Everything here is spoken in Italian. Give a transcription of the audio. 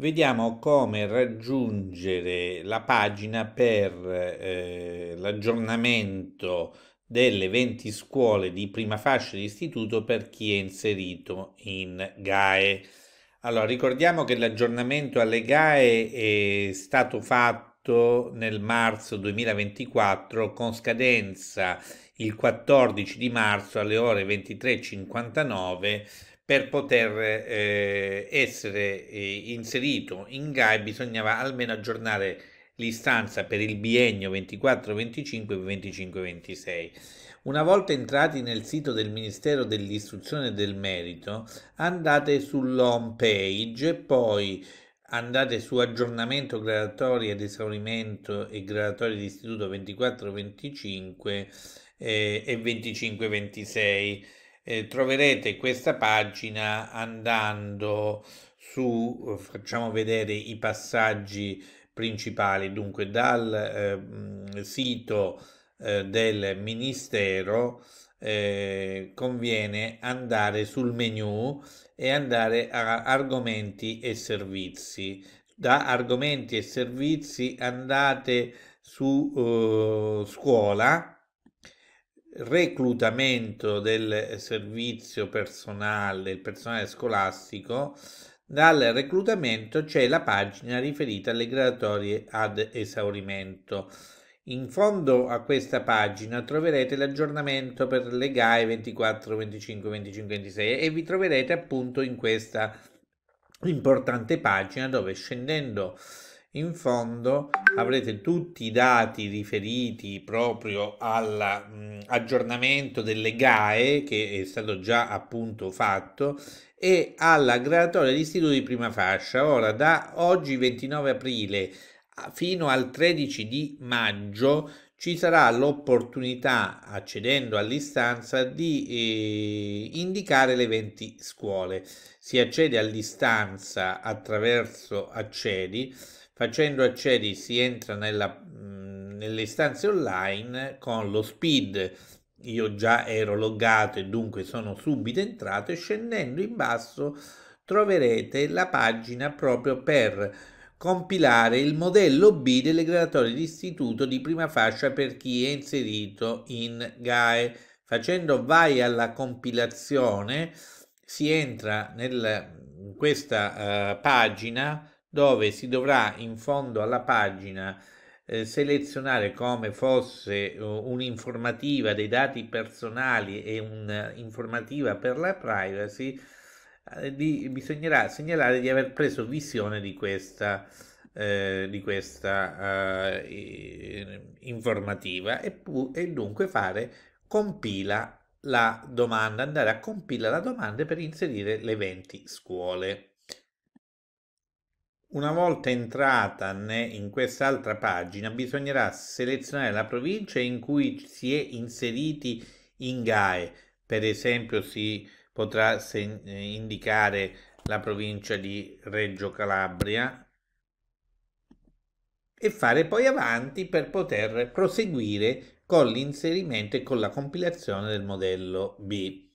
vediamo come raggiungere la pagina per eh, l'aggiornamento delle 20 scuole di prima fascia di istituto per chi è inserito in GAE. Allora, ricordiamo che l'aggiornamento alle GAE è stato fatto nel marzo 2024 con scadenza il 14 di marzo alle ore 23.59 per poter eh, essere eh, inserito in GAE bisognava almeno aggiornare l'istanza per il biennio 24-25 e 25-26. Una volta entrati nel sito del Ministero dell'Istruzione e del Merito, andate sull'home page, poi andate su aggiornamento gradatorio ed esaurimento e gradatorio di istituto 24-25 eh, e 25-26 eh, troverete questa pagina andando su, eh, facciamo vedere i passaggi principali, dunque dal eh, sito eh, del Ministero eh, conviene andare sul menu e andare a argomenti e servizi. Da argomenti e servizi andate su eh, scuola reclutamento del servizio personale, del personale scolastico, dal reclutamento c'è la pagina riferita alle graduatorie ad esaurimento. In fondo a questa pagina troverete l'aggiornamento per le GAE 24, 25, 25, 26 e vi troverete appunto in questa importante pagina dove scendendo in fondo avrete tutti i dati riferiti proprio all'aggiornamento mm, delle GAE che è stato già appunto fatto e alla graduatoria di istituto di prima fascia. Ora da oggi 29 aprile fino al 13 di maggio ci sarà l'opportunità, accedendo all'istanza, di eh, indicare le 20 scuole. Si accede all'istanza attraverso accedi, facendo accedi si entra nella, mh, nelle istanze online con lo speed io già ero loggato e dunque sono subito entrato e scendendo in basso troverete la pagina proprio per compilare il modello B delle graduatorie di istituto di prima fascia per chi è inserito in GAE. Facendo vai alla compilazione si entra nel, in questa uh, pagina dove si dovrà in fondo alla pagina eh, selezionare come fosse uh, un'informativa dei dati personali e un'informativa per la privacy, eh, di, bisognerà segnalare di aver preso visione di questa, eh, di questa eh, informativa e, pu- e dunque fare compila la domanda, andare a compila la domanda per inserire le 20 scuole. Una volta entrata in quest'altra pagina bisognerà selezionare la provincia in cui si è inseriti in GAE, per esempio si potrà eh, indicare la provincia di Reggio Calabria e fare poi avanti per poter proseguire con l'inserimento e con la compilazione del modello B.